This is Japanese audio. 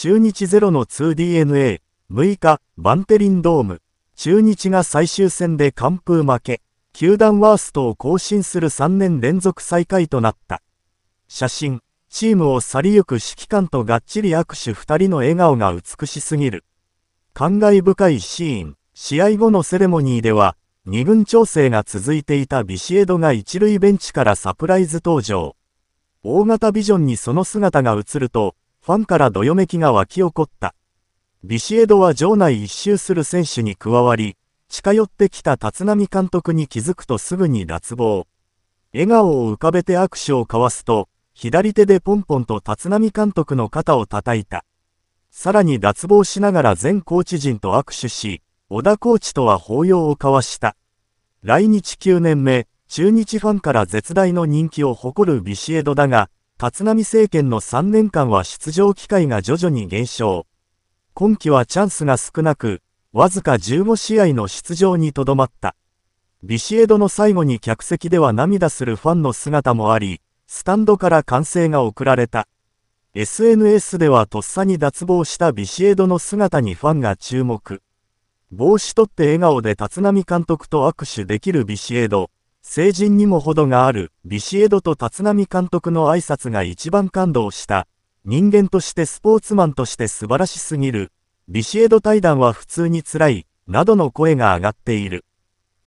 中日ゼロの 2DNA、6日、バンテリンドーム、中日が最終戦で完封負け、球団ワーストを更新する3年連続最下位となった。写真、チームを去りゆく指揮官とがっちり握手2人の笑顔が美しすぎる。感慨深いシーン、試合後のセレモニーでは、2軍調整が続いていたビシエドが1塁ベンチからサプライズ登場。大型ビジョンにその姿が映ると、ファンからどよめきが湧き起こった。ビシエドは場内一周する選手に加わり、近寄ってきた立浪監督に気づくとすぐに脱帽。笑顔を浮かべて握手を交わすと、左手でポンポンと立浪監督の肩を叩いた。さらに脱帽しながら全コーチ陣と握手し、小田コーチとは抱擁を交わした。来日9年目、中日ファンから絶大の人気を誇るビシエドだが、立浪政権の3年間は出場機会が徐々に減少。今季はチャンスが少なく、わずか15試合の出場にとどまった。ビシエドの最後に客席では涙するファンの姿もあり、スタンドから歓声が送られた。SNS ではとっさに脱帽したビシエドの姿にファンが注目。帽子取って笑顔で立浪監督と握手できるビシエド。成人にも程がある、ビシエドと立浪監督の挨拶が一番感動した。人間としてスポーツマンとして素晴らしすぎる。ビシエド対談は普通に辛い、などの声が上がっている。